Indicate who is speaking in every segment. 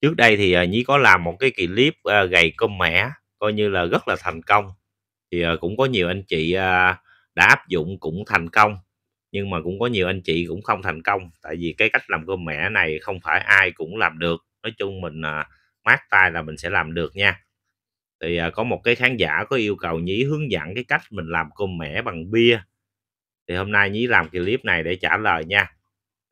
Speaker 1: trước đây thì à, ờ, Nhí có làm một cái clip à, gầy cơm mẻ coi như là rất là thành công thì à, cũng có nhiều anh chị à, đã áp dụng cũng thành công nhưng mà cũng có nhiều anh chị cũng không thành công tại vì cái cách làm cơm mẻ này không phải ai cũng làm được nói chung mình à, mát tay là mình sẽ làm được nha thì à, có một cái khán giả có yêu cầu nhí hướng dẫn cái cách mình làm cơm mẻ bằng bia thì hôm nay nhí làm clip này để trả lời nha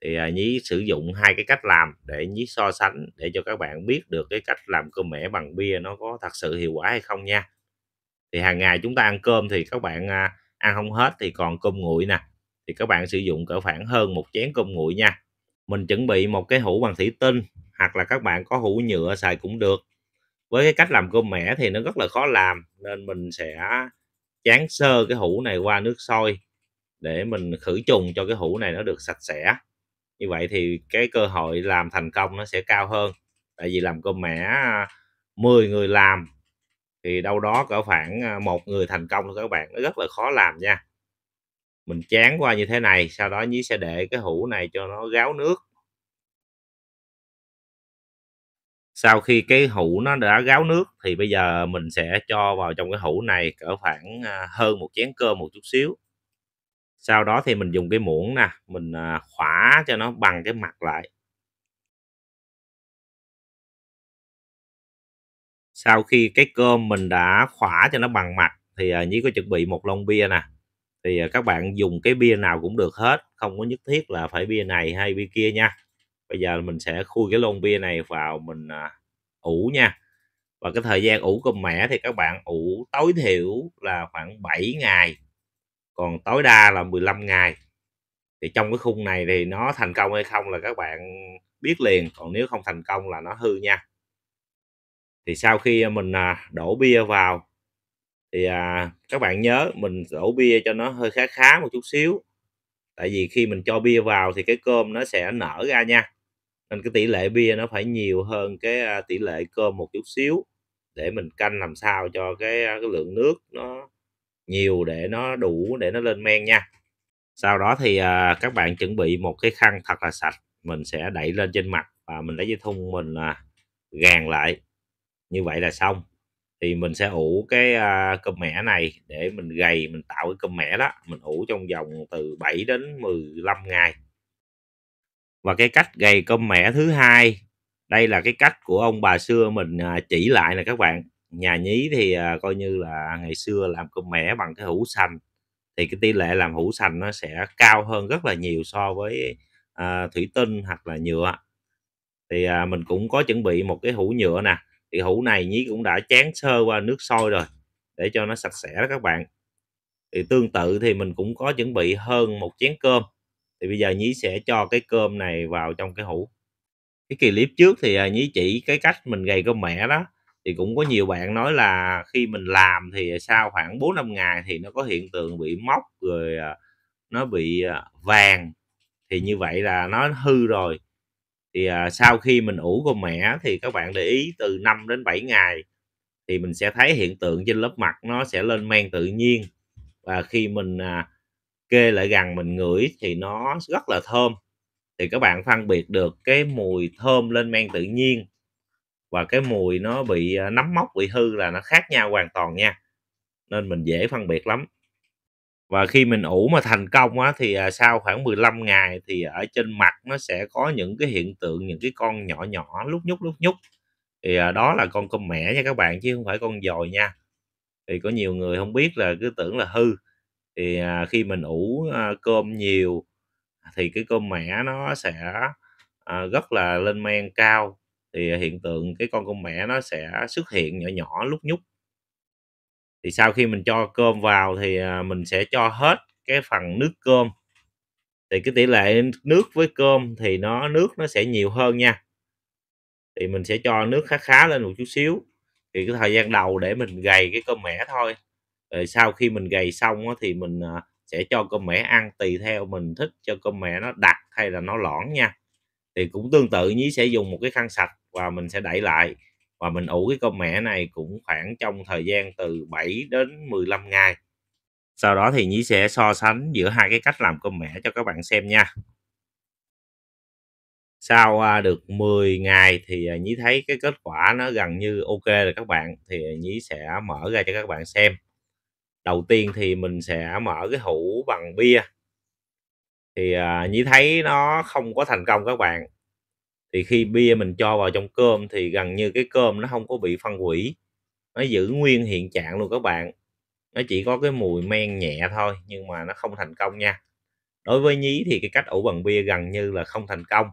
Speaker 1: thì à, nhí sử dụng hai cái cách làm để nhí so sánh để cho các bạn biết được cái cách làm cơm mẻ bằng bia nó có thật sự hiệu quả hay không nha thì hàng ngày chúng ta ăn cơm thì các bạn à, ăn không hết thì còn cơm nguội nè thì các bạn sử dụng cỡ khoảng hơn một chén cơm nguội nha mình chuẩn bị một cái hũ bằng thủy tinh hoặc là các bạn có hũ nhựa xài cũng được với cái cách làm cơm mẻ thì nó rất là khó làm nên mình sẽ chán sơ cái hũ này qua nước sôi để mình khử trùng cho cái hũ này nó được sạch sẽ như vậy thì cái cơ hội làm thành công nó sẽ cao hơn tại vì làm cơm mẻ 10 à, người làm thì đâu đó cỡ khoảng à, một người thành công thôi các bạn nó rất là khó làm nha mình chán qua như thế này sau đó nhí sẽ để cái hũ này cho nó ráo nước sau khi cái hũ nó đã ráo nước thì bây giờ mình sẽ cho vào trong cái hũ này cỡ khoảng à, hơn một chén cơm một chút xíu sau đó thì mình dùng cái muỗng nè mình à, khỏa cho nó bằng cái mặt lại sau khi cái cơm mình đã khỏa cho nó bằng mặt thì à, nhí có chuẩn bị một lon bia nè thì à, các bạn dùng cái bia nào cũng được hết không có nhất thiết là phải bia này hay bia kia nha bây giờ mình sẽ khui cái lon bia này vào mình ủ nha và cái thời gian ủ cơm mẻ thì các bạn ủ tối thiểu là khoảng 7 ngày còn tối đa là 15 ngày thì trong cái khung này thì nó thành công hay không là các bạn biết liền còn nếu không thành công là nó hư nha thì sau khi à, mình à, đổ bia vào thì à, các bạn nhớ mình đổ bia cho nó hơi khá khá một chút xíu tại vì khi mình cho bia vào thì cái cơm nó sẽ nở ra nha nên cái tỷ lệ bia nó phải nhiều hơn cái tỷ lệ cơm một chút xíu để mình canh làm sao cho cái, cái lượng nước nó nhiều để nó đủ để nó lên men nha sau đó thì à, các bạn chuẩn bị một cái khăn thật là sạch mình sẽ đẩy lên trên mặt và mình lấy dây thun mình à, gàn lại như vậy là xong thì mình sẽ ủ cái à, cơm mẻ này để mình gầy mình tạo cái cơm mẻ đó mình ủ trong vòng từ 7 đến 15 ngày và cái cách gầy cơm mẻ thứ hai đây là cái cách của ông bà xưa mình à, chỉ lại nè các bạn nhà nhí thì à, coi như là ngày xưa làm cơm mẻ bằng cái hũ sành thì cái tỷ lệ làm hũ sành nó sẽ cao hơn rất là nhiều so với à, thủy tinh hoặc là nhựa thì à, mình cũng có chuẩn bị một cái hũ nhựa nè thì hũ này nhí cũng đã chán sơ qua nước sôi rồi để cho nó sạch sẽ đó các bạn thì tương tự thì mình cũng có chuẩn bị hơn một chén cơm thì bây giờ nhí sẽ cho cái cơm này vào trong cái hũ cái kỳ clip trước thì à, nhí chỉ cái cách mình gầy cơm mẻ đó thì cũng có nhiều bạn nói là khi mình làm thì sau khoảng 4 năm ngày thì nó có hiện tượng bị móc rồi à, nó bị à, vàng thì như vậy là nó hư rồi thì à, sau khi mình ủ con mẻ thì các bạn để ý từ 5 đến 7 ngày thì mình sẽ thấy hiện tượng trên lớp mặt nó sẽ lên men tự nhiên và khi mình kê lại gần mình ngửi thì nó rất là thơm thì các bạn phân biệt được cái mùi thơm lên men tự nhiên và cái mùi nó bị à, nấm mốc bị hư là nó khác nhau hoàn toàn nha nên mình dễ phân biệt lắm và khi mình ủ mà thành công á, thì à, sau khoảng 15 ngày thì ở trên mặt nó sẽ có những cái hiện tượng những cái con nhỏ nhỏ lúc nhúc lúc nhúc thì à, đó là con cơm mẻ nha các bạn chứ không phải con dồi nha thì có nhiều người không biết là cứ tưởng là hư thì khi mình ủ cơm nhiều thì cái cơm mẻ nó sẽ rất là lên men cao thì à, hiện tượng cái con con mẹ nó sẽ xuất hiện nhỏ nhỏ lúc nhúc thì sau khi mình cho cơm vào thì à, mình sẽ cho hết cái phần nước cơm thì cái tỷ lệ nước với cơm thì nó nước nó sẽ nhiều hơn nha thì mình sẽ cho nước khá khá lên một chút xíu thì cái thời gian đầu để mình gầy cái cơm mẻ thôi rồi sau khi mình gầy xong thì mình à, sẽ cho cơm mẻ ăn tùy theo mình thích cho cơm mẻ nó đặc hay là nó lỏng nha thì cũng tương tự như sẽ dùng một cái khăn sạch và mình sẽ đẩy lại và mình ủ cái con mẻ này cũng khoảng trong thời gian từ 7 đến 15 ngày sau đó thì Nhí sẽ so sánh giữa hai cái cách làm cơm mẻ cho các bạn xem nha sau à, được 10 ngày thì à, Nhí thấy cái kết quả nó gần như ok rồi các bạn thì Nhí sẽ mở ra cho các bạn xem đầu tiên thì mình sẽ mở cái hũ bằng bia thì à, Nhí thấy nó không có thành công các bạn thì khi bia mình cho vào trong cơm thì gần như cái cơm nó không có bị phân hủy nó giữ nguyên hiện trạng luôn các bạn nó chỉ có cái mùi men nhẹ thôi nhưng mà nó không thành công nha đối với nhí thì cái cách ủ bằng bia gần như là không thành công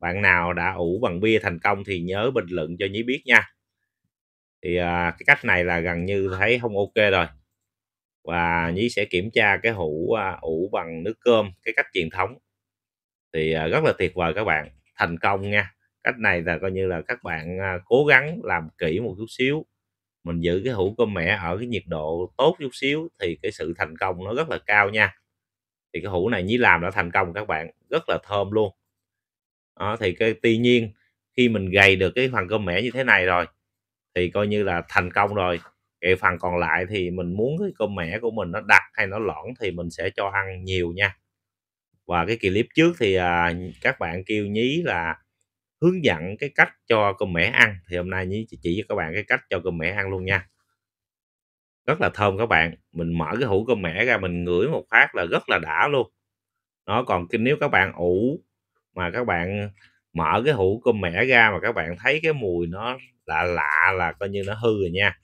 Speaker 1: bạn nào đã ủ bằng bia thành công thì nhớ bình luận cho nhí biết nha thì à, cái cách này là gần như thấy không ok rồi và nhí sẽ kiểm tra cái hũ à, ủ bằng nước cơm cái cách truyền thống thì à, rất là tuyệt vời các bạn thành công nha cách này là coi như là các bạn à, cố gắng làm kỹ một chút xíu mình giữ cái hũ cơm mẹ ở cái nhiệt độ tốt chút xíu thì cái sự thành công nó rất là cao nha thì cái hũ này như làm đã thành công các bạn rất là thơm luôn đó, thì cái tuy nhiên khi mình gầy được cái phần cơm mẻ như thế này rồi thì coi như là thành công rồi cái phần còn lại thì mình muốn cái cơm mẻ của mình nó đặc hay nó lỏng thì mình sẽ cho ăn nhiều nha và cái clip trước thì à, các bạn kêu nhí là hướng dẫn cái cách cho cơm mẻ ăn thì hôm nay nhí chỉ cho các bạn cái cách cho cơm mẻ ăn luôn nha rất là thơm các bạn mình mở cái hũ cơm mẻ ra mình ngửi một phát là rất là đã luôn nó còn nếu các bạn ủ mà các bạn mở cái hũ cơm mẻ ra mà các bạn thấy cái mùi nó lạ lạ là coi như nó hư rồi nha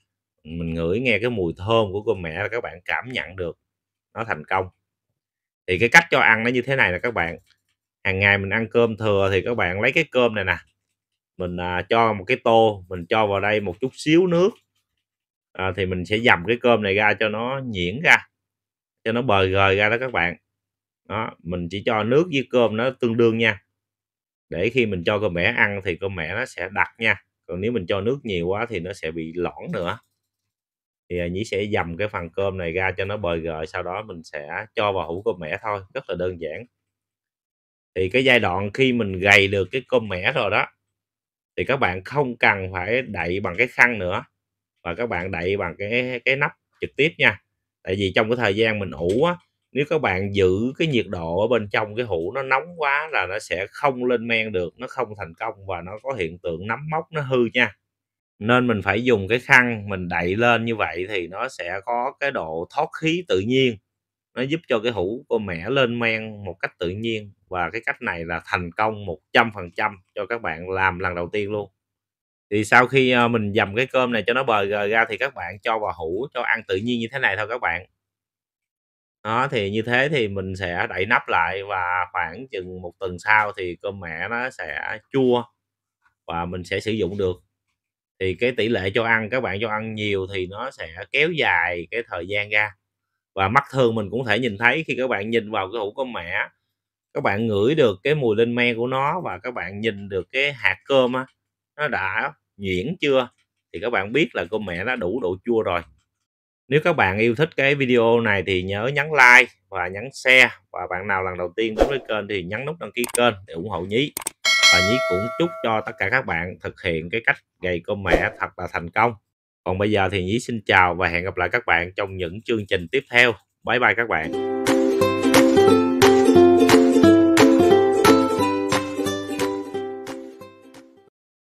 Speaker 1: mình ngửi nghe cái mùi thơm của cơm mẹ là các bạn cảm nhận được nó thành công thì cái cách cho ăn nó như thế này là các bạn hàng ngày mình ăn cơm thừa thì các bạn lấy cái cơm này nè mình à, cho một cái tô mình cho vào đây một chút xíu nước à, thì mình sẽ dầm cái cơm này ra cho nó nhuyễn ra cho nó bời gời ra đó các bạn đó mình chỉ cho nước với cơm nó tương đương nha để khi mình cho con mẹ ăn thì con mẹ nó sẽ đặc nha còn nếu mình cho nước nhiều quá thì nó sẽ bị lỏng nữa thì à, nhí sẽ dầm cái phần cơm này ra cho nó bời gợi sau đó mình sẽ cho vào hũ cơm mẻ thôi rất là đơn giản thì cái giai đoạn khi mình gầy được cái cơm mẻ rồi đó thì các bạn không cần phải đậy bằng cái khăn nữa và các bạn đậy bằng cái cái nắp trực tiếp nha tại vì trong cái thời gian mình ủ á nếu các bạn giữ cái nhiệt độ ở bên trong cái hũ nó nóng quá là nó sẽ không lên men được nó không thành công và nó có hiện tượng nấm mốc nó hư nha nên mình phải dùng cái khăn mình đậy lên như vậy thì nó sẽ có cái độ thoát khí tự nhiên nó giúp cho cái hũ của mẹ lên men một cách tự nhiên và cái cách này là thành công 100% cho các bạn làm lần đầu tiên luôn thì sau khi ờ, mình dầm cái cơm này cho nó bờ ra thì các bạn cho vào hũ cho ăn tự nhiên như thế này thôi các bạn đó thì như thế thì mình sẽ đậy nắp lại và khoảng chừng một tuần sau thì cơm mẹ nó sẽ chua và mình sẽ sử dụng được thì cái tỷ lệ cho ăn các bạn cho ăn nhiều thì nó sẽ kéo dài cái thời gian ra và mắt thường mình cũng thể nhìn thấy khi các bạn nhìn vào cái hũ cơm mẻ các bạn ngửi được cái mùi lên me của nó và các bạn nhìn được cái hạt cơm á nó đã nhuyễn chưa thì các bạn biết là cơm mẹ nó đủ độ chua rồi nếu các bạn yêu thích cái video này thì nhớ nhấn like và nhấn share và bạn nào lần đầu tiên đến với kênh thì nhấn nút đăng ký kênh để ủng hộ nhí và nhí cũng chúc cho tất cả các bạn thực hiện cái cách gầy cơm mẹ thật là thành công còn bây giờ thì nhí xin chào và hẹn gặp lại các bạn trong những chương trình tiếp theo bye bye các bạn